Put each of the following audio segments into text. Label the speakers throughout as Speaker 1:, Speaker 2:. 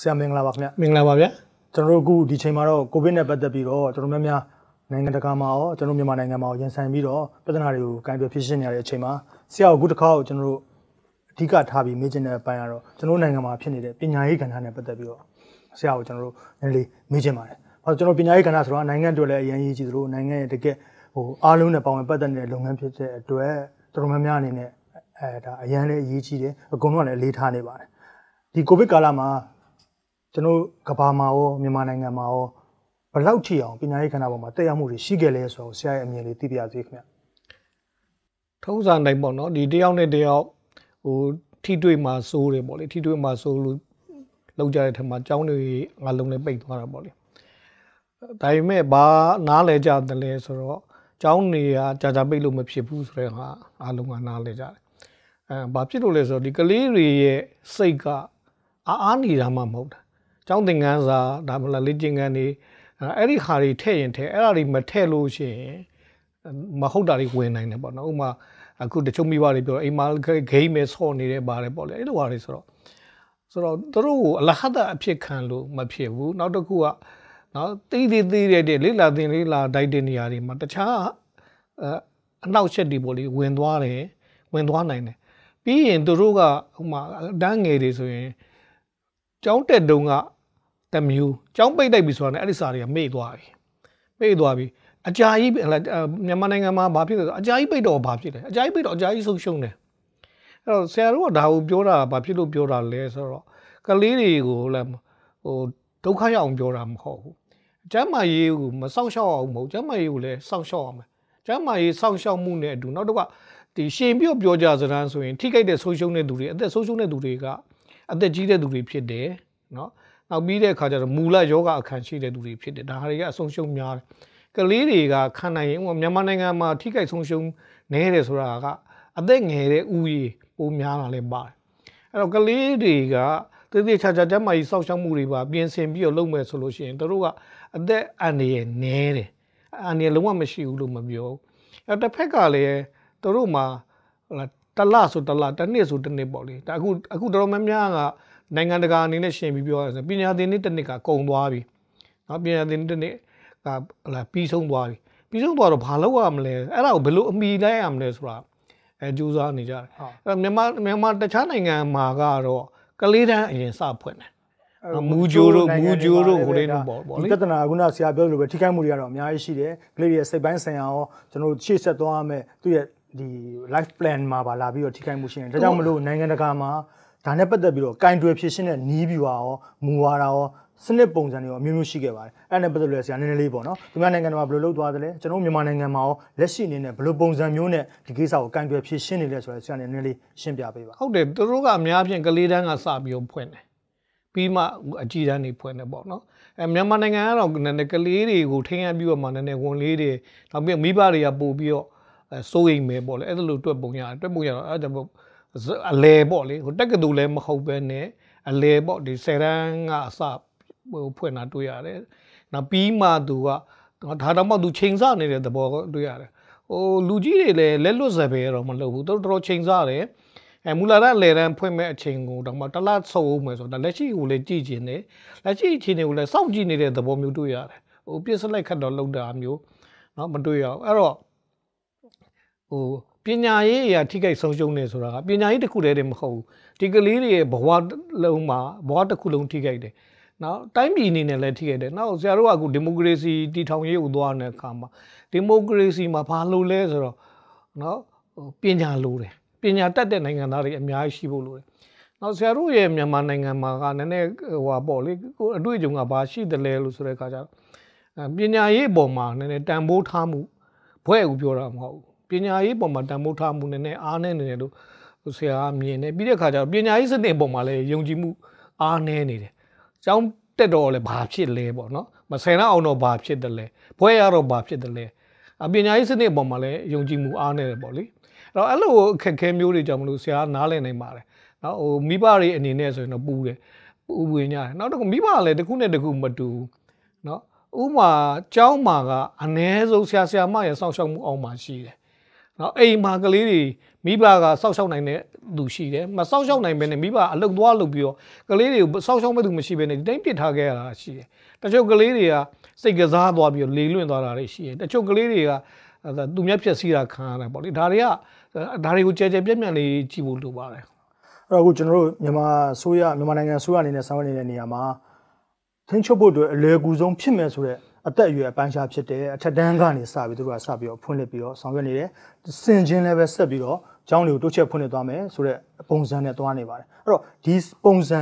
Speaker 1: ဆရာမင်္ဂလာပါခင်ဗျမင်္ဂလာပါဗျာကျွန်တော်တို့အခုဒီချိန်မှာတော့ကိုဗစ်နဲ့ပတ်သက်ပြီးတော့တော်တော်များများနိုင်ငံတကာမှာရောကျွန်တော်မြန်မာနိုင်ငံမှာရောရင်ဆိုင်ပြီးတော့ပြဿနာတွေကိုကင်တွယ်ဖြေရှင်းနေရတဲ့အချိန်မှာဆရာအခုတစ်ခါကိုကျွန်တော်တို့အဓိကထားပြီးမေ့ချင်တဲ့အပိုင်းကတော့ကျွန်တော်နိုင်ငံမှာဖြစ်နေတဲ့ပညာရေးကဏ္ဍနဲ့ပတ်သက်ပြီးတော့ဆရာကိုကျွန်တော်တို့နည်းနည်းမေ့ချင်ပါတယ်ဘာလို့ကျွန်တော်ပညာရေးကဏ္ဍဆိုတော့နိုင်ငံအတွက်လည်းအရင်ရေးကြည့်သလိုနိုင်ငံရဲ့တကယ်ဟိုအားလုံးနဲ့ပေါင်းပတ်သက်နေတဲ့လုပ်ငန်းဖြစ်တဲ့အတွက်တော်တော်များများအနေနဲ့အဲဒါအရန်လည်းအရေးကြီးတယ်အကုန်လုံးကလည်းအလေးထားနေပါတယ်ဒီကိုဗစ်ကာလမှာကျွန်တော်ကဘာမှာရောမြန်မာနိုင်ငံမှာရောဘလောက်ထိအောင်ပညာရေးခန္ဓာပေါ်မှာတက်ရောက်မှုတွေရှိခဲ့လဲဆိုတော့ဆရာရဲ့အမြင်လေးသိပြရစေခင်ဗျထုံးစံတိုင်းပေါ့နော်ဒ
Speaker 2: ီတယောက်နဲ့တယောက်ဟိုထိတွေ့မှာစိုးတယ်ပေါ့လေထိတွေ့မှာစိုးလို့လောက်ကြတဲ့ထက်မှာကြောင်းတွေငါလုံးနဲ့ပိတ်သွားတာပေါ့လေဒါပေမဲ့ဘာနားလဲကြတယ်လဲဆိုတော့ကြောင်းတွေကကြာကြာပိတ်လို့မဖြစ်ဘူးဆိုတဲ့ဟာအလုံးကနားလဲကြတယ်အဲဘာဖြစ်လို့လဲဆိုတော့ဒီကလေးတွေရဲ့စိတ်ကအားအားနေတာမှမဟုတ်တာကျောင်းသင်ခန်းစာဒါမှမဟုတ်လေ့ကျင့်ခန်းတွေအဲ့ဒီဟာတွေထည့်ရင်ထည့်အဲ့ဒါတွေမထည့်လို့ရှိရင်မဟုတ်တာတွေဝင်နိုင်တယ်ပေါ့နော်ဥပမာအခုတချို့မိဘတွေပြောအိမ်မှာဂိမ်းပဲဆော့နေတယ်ပါတယ်ပေါ့လေအဲ့လိုဟာတွေဆိုတော့ဆိုတော့သူတို့ကိုအလဟဒအဖြစ်ခံလို့မဖြစ်ဘူးနောက်တစ်ခုကနော်တိတိတိတဲ့တဲ့လိလာတင်လိလာဒိုက်တဲ့နေရာတွေမှာတခြားအနောက်ချက်တွေပေါ့လေဝင်သွားတယ်ဝင်သွားနိုင်တယ်ပြီးရင်သူတို့ကဟိုမှာတန်းငယ်တွေဆိုရင်ကျောင်းတက်တုံးကတမျိုးကျောင်းပိတ်တိုက်ပြီဆိုတာနဲ့အဲ့ဒီစာတွေကမေ့သွားပြီမေ့သွားပြီအကြာကြီးမြန်မာနိုင်ငံမှာဘာဖြစ်လဲဆိုအကြာကြီးပိတ်တော့ဘာဖြစ်လဲအကြာကြီးပိတ်တော့အကြာကြီးဆုံးရှုံးတယ်အဲ့တော့ဆရာတို့ကဒါကိုပြောတာဘာဖြစ်လို့ပြောတာလဲဆိုတော့ကလေးတွေကိုလည်းဟိုဒုက္ခရောက်အောင်ပြောတာမဟုတ်ဘူးကျမ်းမာရေးကိုမစောင့်ရှောက်အောင်မဟုတ်ကျမ်းမာရေးကိုလည်းစောင့်ရှောက်အောင်ကျမ်းမာရေးစောင့်ရှောက်မှုနဲ့အတူနောက်တစ်ခါဒီရှင်ပြုတ်ပြောကြစရန်ဆိုရင်ထိခိုက်တဲ့ဆုံးရှုံးတဲ့သူတွေအသက်ဆုံးရှုံးတဲ့သူတွေကအသက်ကြီးတဲ့သူတွေဖြစ်တယ်နော်နောက်ပြီးတဲ့အခါကျတော့မူလယောဂအခံရှိတဲ့သူတွေဖြစ်တယ်ဒါဟာတွေကအဆုံးရှုံးများတယ်ကလေးတွေကခံနိုင်ရင်မြန်မာနိုင်ငံမှာထိခိုက်ဆုံးရှုံးနေတယ်ဆိုတာကအသက်ငယ်တဲ့ဥယျာဉ်ပိုများတာလည်းပါတယ်အဲ့တော့ကလေးတွေကတည်တည်ချာချာကျမကြီးစောက်ရှောက်မှုတွေပါပြင်ဆင်ပြီးတော့လုပ်မယ်ဆိုလို့ရှိရင်တို့ကအသက်အန္တရာယ်နည်းတယ်အန္တရာယ်လုံးဝမရှိဘူးလို့မပြောဘူးအဲ့တစ်ဖက်ကလည်းတို့မှာဟလာတလဆိုတလတစ်နှစ်ဆိုတစ်နှစ်ပေါ့လေဒါအခုအခုတော်တော်များများကနိုင်ငံတကာအနေနဲ့ရှင်ပြီးပြောရဆိုပညာသင်နှစ်တစ်နှစ်ကကုန်သွားပြီเนาะပညာသင်နှစ်တစ်နှစ်ကဟလာပြီးဆုံးသွားပြီပြီးဆုံးသွားတော့ဘာလုပ်ရမလဲအဲ့ဒါကိုဘယ်လိုအမိလိုက်ရမလဲဆိုတာအဲကြိုးစားနေကြတယ်အဲ့မြန်မာမြန်မာတခြားနိုင်ငံမှာကတော့ကလေးတန်းအရင်စဖွင့်တယ်
Speaker 1: မူဂျိုတို့မူဂျိုတို့ဟိုလေးတို့ပေါ့ပေါ့လေပြဿနာကခုနဆရာပြောလို့ပဲထိခိုက်မှုတွေကတော့အများကြီးရှိတယ်ကလေးတွေရဲ့စိတ်ပိုင်းဆိုင်ရာရောကျွန်တော်တို့ရှေ့ဆက်သွားရမယ်သူရဲ့ဒီ life plan မှာပါလာပြီးတော့ထိခိုက်မှုရှိတယ်ဒါကြောင့်မလို့နိုင်ငံတကာမှာဒါနဲ့ပတ်သက်ပြီးတော့ကင်တွယ်ဖြစ်ရှင်းတဲ့နီးဗျူဟာရောမူဝါဒရောစနစ်ပုံစံတွေရောအမျိုးမျိုးရှိခဲ့ပါတယ်အဲ့ဒါနဲ့ပတ်သက်လို့ဆရာနည်းနည်းလေးပေါ့နော်ဒီမြန်မာနိုင်ငံတော်ကဘယ်လိုလုပ်သွားသလဲကျွန်တော်မြန်မာနိုင်ငံမှာရောလက်ရှိအနေနဲ့ဘယ်လိုပုံစံမျိုးနဲ့ဒီကိစ္စကိုကင်တွယ်ဖြစ်ရှင်းနေလဲဆိုတော့ဆရာနည်းနည်းလေးရှင်းပြပေးပါ
Speaker 2: ဟုတ်တယ်သူတို့ကအများဖြင့်ကလေးတန်းကစပြီးတော့ဖွင့်တယ်ပြီးမှအကြီးတန်းတွေဖွင့်တယ်ပေါ့နော်အဲမြန်မာနိုင်ငံကတော့နည်းနည်းကလေးတွေကိုထိန်းရပြီးတော့မှနည်းနည်းဝင်လေးတွေနောက်ပြီးမိဘတွေကပို့ပြီးတော့စိုးရိမ်မယ်ပေါ့လေအဲ့ဒါလိုတွေ့ပုံရတယ်တွေ့ပုံရတော့အဲ့ဒါကြောင့်အလဲပေါ့လေဟိုတက်ကတူလည်းမဟုတ်ပဲနဲ့အလဲပေါ့ဒီဆယ်တန်းကအစဟိုဖွင့်တာတွေ့ရတယ်။နောက်ပြီးမှသူကဒါတော့မှသူချိန်ဆနေတဲ့သဘောတွေ့ရတယ်။ဟိုလူကြီးတွေလည်းလက်လွတ်စပယ်တော့မလုပ်ဘူး။တော်တော်ချိန်ဆတယ်။အဲမူလာရလေရန်ဖွင့်မဲ့အချိန်ကိုတော့မှတလားဆုပ်အောင်မယ်ဆိုတော့လက်ရှိကိုလည်းကြည့်ကျင်တယ်။လက်ရှိအခြေအနေကိုလည်းစောင့်ကြည့်နေတဲ့သဘောမျိုးတွေ့ရတယ်။ဟိုပြစ်စလိုက်ခတ်တော့လောက်တာမျိုးเนาะမတွေ့ရအောင်။အဲ့တော့ဟိုပညာရေးအရာထိခိုက်ဆုံးရှုံးနေဆိုတာကပညာရေးတစ်ခုတည်းတည်းမဟုတ်ဘူးဒီကလေးတွေရဲ့ဘဝလုံးမှာဘဝတစ်ခုလုံးထိခိုက်တယ်နောက်တိုင်းပြည်အနေနဲ့လည်းထိခဲ့တယ်။နောက်ဆရာတို့ကအခုဒီမိုကရေစီတည်ထောင်ရေးကိုသွားတဲ့အခါမှာဒီမိုကရေစီမှာဘာလို့လဲဆိုတော့နော်ပညာလိုတယ်။ပညာတတ်တဲ့နိုင်ငံသားတွေအများကြီးရှိဖို့လိုတယ်။နောက်ဆရာတို့ရဲ့မြန်မာနိုင်ငံမှာကနည်းနည်းဟိုပေါ့လေကိုအတွေ့အကြုံကဘာရှိသလဲလို့ဆိုတဲ့အခါကျတော့ပညာရေးအပေါ်မှာနည်းနည်းတန်ဖိုးထားမှုဘွဲ့ကိုပြောတာမဟုတ်ဘူးပညာရေးပုံမှာတန်ဖိုးထားမှုနဲ့နဲ့အားနည်းနေတယ်လို့ဆရာကမြင်တယ်ပြီးတဲ့အခါကျတော့ပညာရေးစနစ်ပုံမှာလည်းယုံကြည်မှုအားနည်းနေတယ်။ကျောင်းတက်တော့လည်းဘာဖြစ်လဲပေါ့နော်။မဆယ်နောက်အောင်တော့ဘာဖြစ်တယ်လဲ။ဘွဲရတော့ဘာဖြစ်တယ်လဲ။အပညာရေးစနစ်ပုံမှာလည်းယုံကြည်မှုအားနည်းတယ်ပေါ့လေ။အဲ့တော့အဲ့လိုအခက်အခဲမျိုးတွေကြောင့်မလို့ဆရာနားလည်နိုင်ပါတယ်။နော်ဟိုမိဘတွေအနေနဲ့ဆိုရင်တော့ပူတယ်။ပူပင်ကြတယ်။နောက်တစ်ခုမိဘလည်းတစ်ခုနဲ့တစ်ခုမတူဘူး။နော်။ဥမာကျောင်းမှာကအ ਨੇ ဆုံးဆရာဆရာမရဲ့စောင့်ရှောက်မှုအောက်မှာရှိတယ်။နော်အိမ်မှာကလေးတွေမိဘကစောက်ရှောက်နိုင်တဲ့သူရှိတယ်မစောက်ရှောက်နိုင်ဘဲနဲ့မိဘအလုတ်သွားလုတ်ပြီးတော့ကလေးတွေကိုစောက်ရှောက်မဲ့သူမရှိဘဲနဲ့ဒီတိုင်းပစ်ထားခဲ့ရတာရှိတယ်တချို့ကလေးတွေကစိတ်ကစားသွားပြီးတော့လေလွင့်သွားတာတွေရှိတယ်တချို့ကလေးတွေကသူများဖြက်စီးတာခံရတယ်ပေါ့လေဒါတွေကဒါတွေကိုကြဲကြဲပြက်ပြက်လေးကြည့်ဖို့လိုပါတယ်
Speaker 1: အဲ့တော့အခုကျွန်တော်တို့မြန်မာဆိုရမြန်မာနိုင်ငံဆိုရအနေနဲ့ဆောင်ရွက်နေတဲ့နေရာမှာထင်းချုပ်ဖို့အတွက်အလွယ်ကူဆုံးဖြစ်မယ်ဆိုတဲ့အသက်အရွယ်အပိုင်းခြားဖြစ်တဲ့အထက်တန်းကနေစပြီးသူတို့ကစပြီးတော့ဖွင့်လှစ်ပြီးတော့ဆောင်ရွက်နေတယ်။စင်ချင်းလည်းပဲဆက်ပြီးတော့ကျောင်းတွေကိုတိုးချဲ့ဖွင့်လှစ်သွားမယ်ဆိုတဲ့ပုံစံနဲ့သွားနေပါတယ်။အဲ့တော့ဒီပုံစံ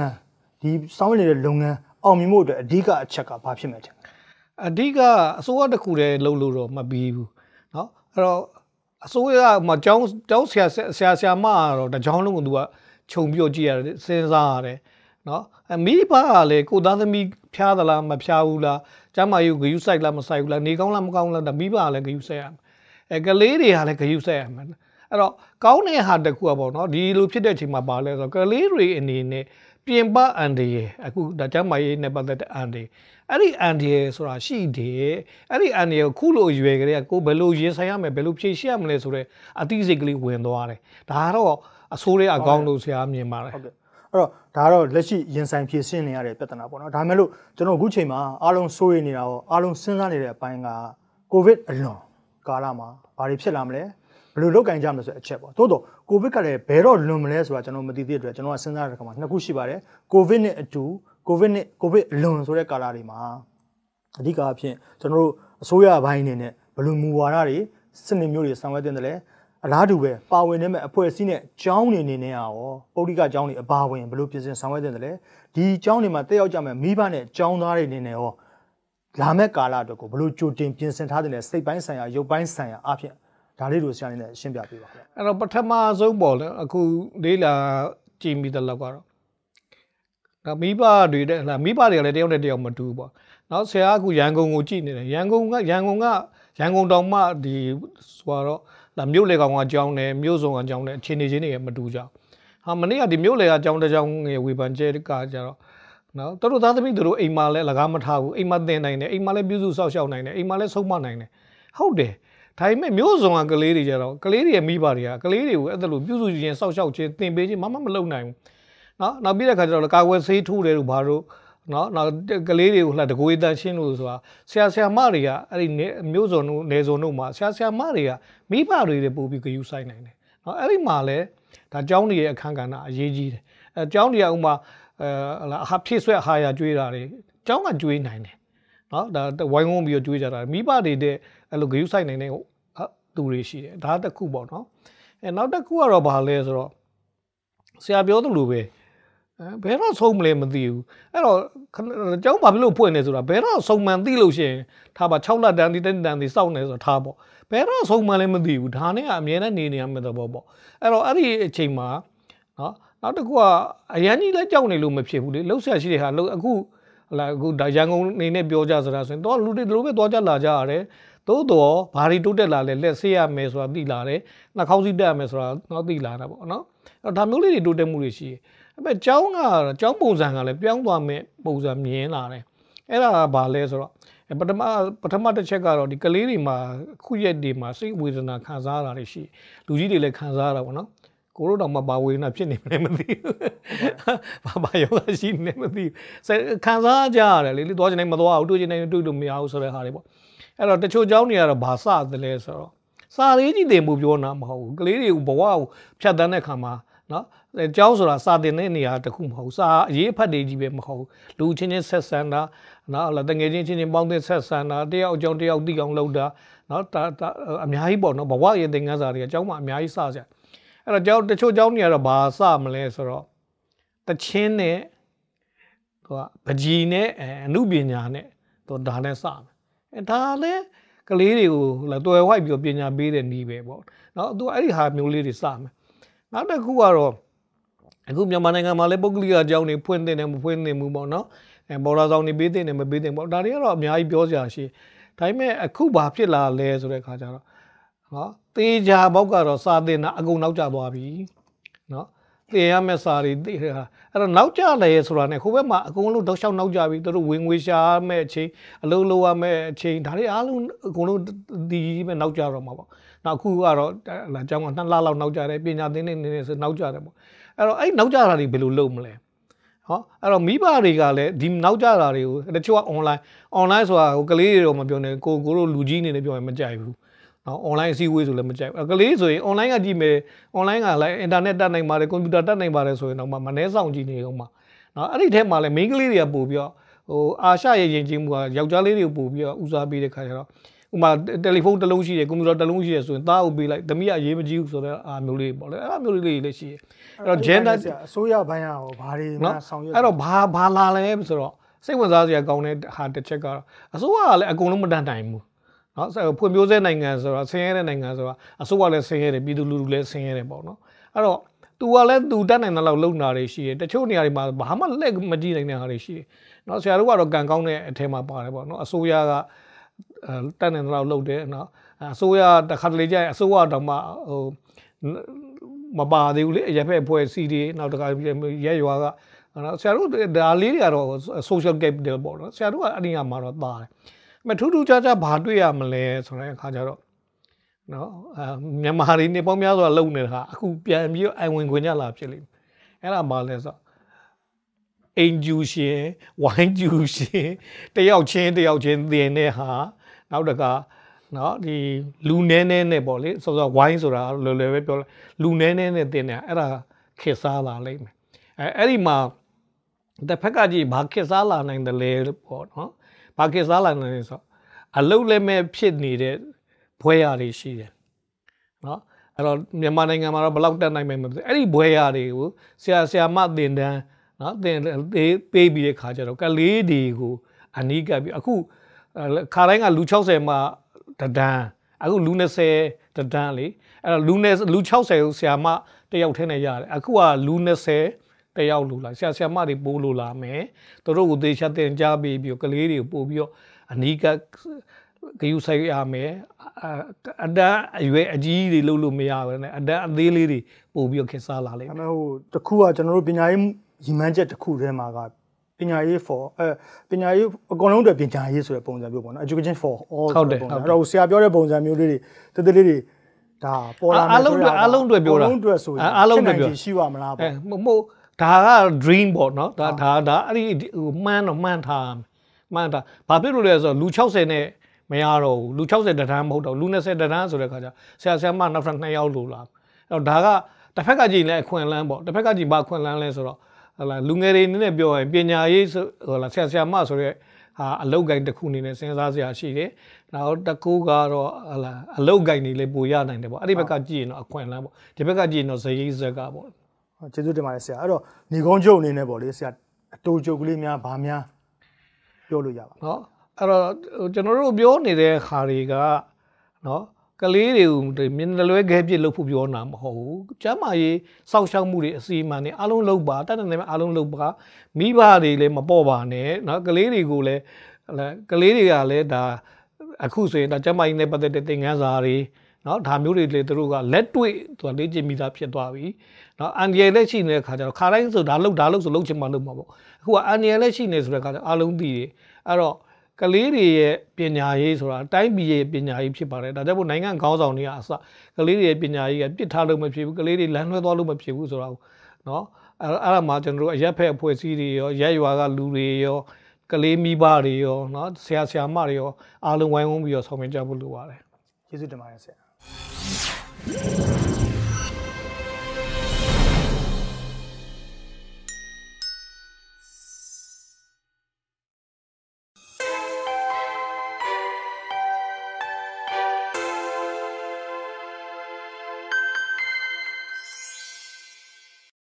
Speaker 1: ဒီဆောင်ရွက်နေတဲ့လုပ်ငန်းအောင်မြင်မှုအတွက်အဓိကအချက်ကဘာဖြစ်မယ်ထင်လဲ။အဓိကအစိုးရတစ်ခုတည်းလှုပ်
Speaker 2: လို့တော့မပြီးဘူး။နော်အဲ့တော့အစိုးရမှာကျောင်းကျောင်းဆရာဆရာဆရာမကတော့တကြောင်းလုံးကသူကခြုံပြောကြည့်ရတယ်စဉ်းစားရတယ်။နော်အမိဘကလည်းကိုသားသမီးဖျားသလားမဖျားဘူးလားကျမကြီးဂယူဆိုင်လားမဆိုင်ဘူးလားနေကောင်းလားမကောင်းလားဒါမိဘကလည်းဂယူဆိုင်ရမယ်အဲကလေးတွေကလည်းဂယူဆိုင်ရမယ်အဲ့တော့ကောင်းတဲ့ဟာတကူอ่ะပေါ့နော်ဒီလိုဖြစ်တဲ့အချိန်မှာပါလဲဆိုတော့ကလေးတွေအနေနဲ့ပြင်ပအန်ဒီရအခုဒါကျမကြီးနဲ့ပတ်သက်တဲ့အန်ဒီအဲ့ဒီအန်ဒီရဆိုတာရှိတယ်အဲ့ဒီအန်ဒီရကိုခုလိုရွယ်ကလေးကကိုဘယ်လိုရင်ဆိုင်ရမယ်ဘယ်လိုဖြေရှင်းရမလဲဆိုတော့အသိစိတ်ကလေးဝင်သွားတယ်ဒါကတေ
Speaker 1: ာ့အဆိုးတွေအကောင်းလို့ဆရာမြင်ပါတယ်အဲ့တော့ဒါကတော့လက်ရှိရင်ဆိုင်ဖြေရှင်းနေရတဲ့ပြဿနာပေါ့နော်ဒါမှမဟုတ်ကျွန်တော်အခုချိန်မှာအားလုံးစိုးရိမ်နေတာရောအားလုံးစဉ်းစားနေတဲ့အပိုင်းကကိုဗစ်အလွန်ကာလမှာဘာတွေဖြစ်လာမလဲဘယ်လိုလုပ်ကင်ကြမလဲဆိုတဲ့အချက်ပေါ့တိုးတော့ကိုဗစ်ကလည်းဘယ်တော့လွန်မလဲဆိုတာကျွန်တော်မသိသေးတဲ့အတွက်ကျွန်တော်ကစဉ်းစားတဲ့ခါမှာနှစ်ခုရှိပါတယ်ကိုဗစ်နဲ့အတူကိုဗစ်နဲ့ကိုဗစ်အလွန်ဆိုတဲ့ကာလတွေမှာအဓိကအဖြစ်ကျွန်တော်တို့အစိုးရဘိုင်းအနေနဲ့ဘယ်လိုမူဝါဒတွေစနစ်မျိုးတွေဆောင်ရွက်တင်တယ်လဲအလားတူပဲပါဝင်နေမဲ့အဖွဲ့အစည်းနဲ့ကျောင်းနေနေနဲ့ရောပုရိကကျောင်းတွေအပါဝင်ဘယ်လိုပြင်ဆင်ဆောင်ရွက်တင်တယ်လဲဒီကျောင်းတွေမှာတက်ရောက်ကြမဲ့မိဘနဲ့ကျောင်းသားတွေနေနေရောလာမဲ့ကာလအတွက်ကိုဘယ်လိုကြိုတင်ပြင်ဆင်ထားတယ်လဲစိတ်ပိုင်းဆိုင်ရာရုပ်ပိုင်းဆိုင်ရာအဖြစ်ဒါလေးတို့ဆရာနေနဲ့ရှင်းပြပေးပါခင်ဗျအဲ့တော့ပထမဆုံးပေါ့
Speaker 2: လေအခုလေးလာကြည့်မိတဲ့လောက်ကတော့ဒါမိဘတွေတဲ့လားမိဘတွေကလည်းတယောက်နဲ့တယောက်မတူဘူးပေါ့နောက်ဆရာကအခုရန်ကုန်ကိုကြည့်နေတယ်ရန်ကုန်ကရန်ကုန်ကရန်ကုန်တောင်မှဒီဆိုတော့ဒါမြို့လေကောင်ကကြောင်းတယ်မြို့စုံကကြောင်းတယ်အခြေအနေချင်းတွေကမတူကြဘူးဟာမနေ့ကဒီမြို့လေကကြောင်းတကြောင်းရဲ့ဝေဖန်ချက်ကကြတော့နော်သူတို့သားသမီးသူတို့အိမ်မှာလည်းလကားမထားဘူးအိမ်မှာတင်နိုင်တယ်အိမ်မှာလည်းပြုစုစောင့်ရှောက်နိုင်တယ်အိမ်မှာလည်းဆုံးမနိုင်တယ်ဟုတ်တယ်ဒါပေမဲ့မျိုးစုံကကလေးတွေကြတော့ကလေးတွေရဲ့မိဘတွေကကလေးတွေကိုအဲ့ဒါလိုပြုစုခြင်းစောင့်ရှောက်ခြင်းတင်ပေးခြင်းမမမလုပ်နိုင်ဘူးနော်နောက်ပြီးတဲ့ခါကျတော့ကာကွယ်ဆေးထိုးတယ်လို့ဘာလို့နော်နောက်ကလေးတွေကိုလှတကွေးတန်ရှင်းလို့ဆိုတာဆရာဆရာမတွေကအဲ့ဒီမျိုးစုံတို့နေစုံတို့မှာဆရာဆရာမတွေကမိဘတွေတွေပို့ပြီးဂယူဆိုင်နိုင်တယ်နော်အဲ့ဒီမှာလဲဒါကျောင်းတွေရဲ့အခန်းကဏ္ဍအရေးကြီးတယ်အဲကျောင်းတွေကဥမာအဲလာဟာဖြည့်ဆွဲဟာရကျွေးတာတွေကျောင်းကကျွေးနိုင်တယ်နော်ဒါဝိုင်းဝန်းပြီးတော့ကျွေးကြတာမိဘတွေတဲ့အဲ့လိုဂယူဆိုင်နိုင်တဲ့သူတွေရှိတယ်ဒါတစ်ခုပေါ့နော်အဲနောက်တစ်ခုကတော့ဘာလဲဆိုတော့ဆရာပြောသလိုပဲဘယ်တော့ဆုံးမလဲမသိဘူးအဲ့တော့ကျောင်းဘာဖြစ်လို့ဖွင့်နေဆိုတာဘယ်တော့ဆုံးမှန်သိလို့ရှိရင်ထားပါ6လတန်းဒီတန်းတန်းဒီစောင့်နေဆိုတော့ထားပေါ့ဘယ်တော့ဆုံးမှန်လဲမသိဘူးဒါနဲ့ကအမြဲတမ်းနေနေရမယ့်သဘောပေါ့အဲ့တော့အဲ့ဒီအချိန်မှာနော်နောက်တစ်ခုကအရန်ကြီးလည်းကြောက်နေလို့မဖြစ်ဘူးလေလှုပ်ဆက်ရှိတဲ့ဟာအခုဟလာအခုဒါရန်ကုန်နေနဲ့ပြောကြဆိုတာဆိုရင်တော့လူတွေဒီလိုပဲသွားကြလာကြရတယ်သို့တော့ဘာတွေတိုးတက်လာလဲလက်ဆေးရမယ်ဆိုတာသိလာတယ်နှာခေါင်းစီးတက်ရမယ်ဆိုတာတော့သိလာတာပေါ့နော်အဲ့တော့ဒါမျိုးလေးတွေတိုးတက်မှုတွေရှိတယ်ပေမဲ့ကျောင်းကကျောင်းပုံစံကလည်းပြောင်းသွားမယ်ပုံစံမြင်လာတယ်အဲ့ဒါကဘာလဲဆိုတော့ပထမပထမတစ်ချက်ကတော့ဒီကလေးတွေမှာခုရက်တွေမှာစိတ်ဝေဒနာခံစားရတာတွေရှိလူကြီးတွေလည်းခံစားရတာပေါ့နော်ကိုတို့တော့မပါဝေဒနာဖြစ်နေမလဲမသိဘူးဘာဘာယောဂရှိနေမသိဘူးခံစားကြရတယ်လေလေသွားချင်တိုင်းမသွားဘူးတွေ့ချင်တိုင်းတွေ့လို့မရဘူးဆိုတဲ့ဟာတွေပေါ့အဲ့တော့တချို့เจ้าနေရတော့ဘာစသလဲဆိုတော့စာရေးကြည့်တယ်မို့ပြောနာမဟုတ်ဘူးကလေးတွေဘဝကိုဖြတ်တန်းတဲ့ခါမှာနော်အကြောင်းဆိုတာစာတင်တဲ့နေရာတခုမဟုတ်စာအရေးအဖတ်တွေကြီးပဲမဟုတ်လူချင်းချင်းဆက်ဆံတာနော်ဟုတ်လားတငယ်ချင်းချင်းချင်းပေါင်းသင်းဆက်ဆံတာတယောက်အကြောင်းတယောက်သိအောင်လုပ်တာနော်တာအများကြီးပေါ့နော်ဘဝရဲ့သင်ခန်းစာတွေအကြောင်းမှအများကြီးစကြအဲ့တော့ကြောင်းတချို့ကြောင်းတွေကတော့ဘာစမလဲဆိုတော့တချင်းနဲ့သူကပကြီးနဲ့အမှုပညာနဲ့သူဒါနဲ့စမယ်အဲဒါလည်းကလေးတွေကိုဟိုလာတွယ်ဝိုက်ပြီးပညာပေးတဲ့နည်းပဲပေါ့နော်သူအဲ့ဒီဟာမျိုးလေးတွေစမယ်နောက်တစ်ခုကတော့အခုမြန်မာနိုင်ငံမှာလည်းပုဂ္ဂလိကအကြောင်းတွေဖွင့်တင်တယ်မဖွင့်တင်ဘူးပေါ့နော်အဲဘော်ဒါဆောင်တွေပေးတင်တယ်မပေးတင်ပေါ့ဒါတွေကတော့အများကြီးပြောစရာရှိဒါပေမဲ့အခုဘာဖြစ်လာလဲဆိုတဲ့ခါကျတော့နော်တေချာဘောက်ကတော့စာတင်တာအကုန်နောက်ကျသွားပြီနော်တင်ရမယ့်စာတွေတင်တာအဲ့တော့နောက်ကျလေဆိုတာနဲ့ဟိုဘက်မှာအကုန်လုံးတော့ရှောက်နောက်ကျပြီသူတို့ဝင်ငွေရှာမဲ့အချိန်အလုပ်လုပ်ရမဲ့အချိန်ဒါတွေအားလုံးအကုန်လုံးဒီပဲနောက်ကျတော့မှာပေါ့နောက်ခုကတော့လာကျောင်းကနှစ်လလောက်နောက်ကျတယ်ပညာသင်နေနေဆိုနောက်ကျတယ်ပေါ့အဲ့တော့အဲ့နောက်ကျတာတွေဘယ်လိုလုပ်မလဲဟောအဲ့တော့မိဘတွေကလည်းဒီနောက်ကျတာတွေကိုတချို့က online online ဆိုတာဟိုကလေးတွေတော့မပြောနဲ့ကိုကိုတို့လူကြီးနေနေပြောရင်မကြိုက်ဘူးနော် online အစည်းအဝေးဆိုလည်းမကြိုက်ဘူးကလေးဆိုရင် online ကကြည့်မယ် online ကလည်း internet တက်နိုင်ပါတယ်ကွန်ပျူတာတက်နိုင်ပါတယ်ဆိုရင်တော့မှမနှဲဆောင်ကြည့်နေအောင်မှာနော်အဲ့ဒီထဲမှာလည်း main ကလေးတွေကပို့ပြီးတော့ဟိုအာရှရဲ့ယဉ်ကျေးမှုကယောက်ျားလေးတွေကိုပို့ပြီးတော့ဦးစားပေးတဲ့ခါကျတော့ဥမာတယ်လီဖုန်းတစ်လုံးရှိတယ်ကွန်ပျူတာတစ်လုံးရှိတယ်ဆိုရင်သားကိုပေးလိုက်သမီးကအရေးမကြီးဘူးဆိုတော့အာမျိုးလေးပေါ့လေအဲ့မျိုးလေးလေးရှိတယ်
Speaker 1: အဲ့တော့ gender အစိုးရဘိုင်းကဟောဘာတွေမှဆောင်ရွက်အဲ့တော့ဘ
Speaker 2: ာဘာလာလဲဆိုတော့စိတ်ဝင်စားစရာကောင်းတဲ့ဟာတစ်ချက်ကတော့အစိုးရကလည်းအကုန်လုံးမတန်နိုင်ဘူးနော်ဖွံ့ဖြိုးတဲ့နိုင်ငံဆိုတော့ဆင်းရဲတဲ့နိုင်ငံဆိုတော့အစိုးရလည်းဆင်းရဲတယ်ပြည်သူလူထုလည်းဆင်းရဲတယ်ပေါ့နော်အဲ့တော့ तू ကလည်း तू တတ်နိုင်တဲ့လောက်လုံနာတွေရှိတယ်တချို့နေရာတွေမှာဘာမှလက်မကြည့်နိုင်တဲ့ဟာတွေရှိတယ်နော်ဆရာတို့ကတော့ကံကောင်းတဲ့အထက်မှာပါတယ်ပေါ့နော်အစိုးရကတက်နေတော့လှုပ်တယ်နော်အစိုးရတခါတလေကြာရင်အစိုးရတောင်မှဟိုမပါသေးဘူးလေရပ်ဖက်အဖွဲ့အစည်းတွေနောက်တခါရက်ရွာကနော်ဆရာတို့ဒါလေးတွေကတော့ social capital ပေါ့နော်ဆရာတို့ကအဲ့ဒီမှာတော့ပါတယ်မထူးထူးခြားခြားဘာတွေ့ရမလဲဆိုတဲ့အခါကျတော့နော်အဲမြန်မာတွေနေပေါင်းများစွာလုံနေတာအခုပြန်ပြီးအိုင်ဝင်ခွင့်ရလာဖြစ်လိမ့်မယ်အဲ့ဒါမှလဲဆိုအင်ဂျူရှင်ဝိုင်းဂျူရှင်တယောက်ချင်းတယောက်ချင်းသင်တဲ့ဟာနောက်တကနော်ဒီလူနဲနဲနဲ့ပေါ့လေစောစောဝိုင်းဆိုတာလွယ်လွယ်ပဲပြောလူနဲနဲနဲ့တင်တယ်အဲ့ဒါခေစားလာလိမ့်မယ်အဲအဲ့ဒီမှာတစ်ဖက်ကကြည့်ဘာခေစားလာနိုင်တယ်လဲပေါ့နော်ဘာခေစားလာနိုင်လဲဆိုအလုတ်လည်းမဲ့ဖြစ်နေတဲ့ဘွဲရတွေရှိတယ်နော်အဲ့တော့မြန်မာနိုင်ငံမှာတော့ဘလောက်တက်နိုင်မယ်မသိအဲ့ဒီဘွဲရတွေကိုဆရာဆရာမတင်တန်းနော်တင်ပေးပြီးတဲ့ခါကျတော့ကလေးတွေကိုအနီးကပ်ပြီးအခုခါတိုင်းကလူ60မှာတဒန်းအခုလူ20တဒန်းလေအဲ့တော့လူ20လူ60ကိုဆရာမတယောက်ထဲနဲ့ရတယ်အခုကလူ20တယောက်လူလာဆရာဆရာမတွေပို့လို့လာမယ်သူတို့ကိုသေချာတင်ကြားပေးပြီးကလေးတွေကိုပို့ပြီးတော့အနီးကဂယုဆိုင်ရမယ်အတန်းအရွယ်အကြီးတွေလုပ်လို့မရဘူးနဲ့အတန်းအသေးလေးတွေပို့ပြီးတော့ခက်
Speaker 1: စားလာလိမ့်မယ်အဲ့ဟိုတခုကကျွန်တော်တို့ပညာရေးရည်မှန်းချက်တစ်ခုထဲမှာကပညာရေး for အဲပညာရေးအကုန်လုံးအတွက်ပညာရေးဆိုတဲ့ပုံစံမျိုးပေါ့နော် education for all ဆိုတဲ့ပုံစံအဲ့တော့ဆရာပြောတဲ့ပုံစံမျိုးလေးတွေတကယ်လေးတွေဒါပေါ်လာမယ်ဆိုတော့အားလုံးတွေပြောတာအားလုံးတွေဆိုရင်အားလုံးတွေပြောရှိ
Speaker 2: ပါမလားပေါ့မဟုတ်ဒါက dream ပေါ့နော်ဒါဒါဒါအဲ့ဒီဟိုမှန်းတော့မှန်းထားမှန်းထားဘာဖြစ်လို့လဲဆိုတော့လူ60နဲ့မရတော့ဘူးလူ60တန်းမဟုတ်တော့လူ20တန်းဆိုတဲ့ခါကျဆရာဆရာမနောက်ထပ်2ယောက်လိုလာအဲ့တော့ဒါကတစ်ဖက်ကကြည့်ရင်လည်းအခွင့်အလန်းပေါ့တစ်ဖက်ကကြည့်ပါအခွင့်အလန်းလဲဆိုတော့ဟလာလူငယ်တွေနည်းနည်းပြောရင်ပညာရေးဟလာဆရာဆရာမဆိုရက်ဟာအလုတ်ဂိုင်တစ်ခုအနေနဲ့စဉ်းစားစရာရှိတယ်။နောက်တစ်ခုကတော့ဟလာအလုတ်ဂိုင်တွေလည်းပိုရနိုင်တယ်ပေါ့။အဲ့ဒီဘက်ကကြည့်ရင်တော့အခွင့်အလမ်းပေါ့။ဒီဘက်ကကြည့်ရင်တော့ဇရေးဇက်က
Speaker 1: ပေါ့။ကျေးဇူးတင်ပါတယ်ဆရာ။အဲ့တော့ညီကုန်းကျုပ်အနေနဲ့ပေါ့လေဆရာအတူကျုပ်ကလေးများဘာများပြောလို့ရပါ့။နော်
Speaker 2: အဲ့တော့ကျွန်တော်တို့ပြောနေတဲ့ခါတွေကနော်ကလေးတွေကိုမျက်နှာလွဲခဲပြစ်လို့ဖို့ပြောတာမဟုတ်ဘူးကျမ်းမာရေးစောင့်ရှောက်မှုတွေအစီအမံတွေအားလုံးလုပ်ပါတတ်တယ်လည်းအားလုံးလုပ်ပါမိဘတွေလည်းမပေါ့ပါနဲ့เนาะကလေးတွေကိုလည်းကလေးတွေကလည်းဒါအခုဆိုရင်ဒါကျမ်းမာရေးနဲ့ပတ်သက်တဲ့သင်ခန်းစာတွေเนาะဒါမျိုးတွေလေသူတို့ကလက်တွေ့သူကလေ့ကျင့်မိသားဖြစ်သွားပြီเนาะအန်ဒီယယ်လက်ရှိနေတဲ့ခါကျတော့ခါတိုင်းဆိုဒါလုတ်ဒါလုတ်ဆိုလုတ်ချင်မှလုတ်မှာပေါ့အခုကအန်ဒီယယ်လက်ရှိနေဆိုတဲ့ခါကျတော့အားလုံးသိတယ်အဲ့တော့ကလေးတွေရဲ့ပညာရေးဆိုတာတိုင်းပြည်ရဲ့ပညာရေးဖြစ်ပါတယ်ဒါကြောင့်မို့နိုင်ငံခေါင်းဆောင်တွေကအစကလေးတွေရဲ့ပညာရေးကပြစ်ထားလို့မဖြစ်ဘူးကလေးတွေလမ်းလွှဲသွားလို့မဖြစ်ဘူးဆိုတာကိုနော်အဲ့အဲ့ဒါမှကျွန်တော်တို့အရက်ဖက်အဖွဲ့အစည်းတွေရောရက်ရွာကလူတွေရောကလေးမိဘတွေရောနော်ဆရာဆရာမတွေရောအားလုံးဝိုင်းဝန်းပြီးတော့ဆောင်ရွက်ကြဖို့လိုပါတယ်
Speaker 1: ကျေးဇူးတင်ပါတယ်ဆရာ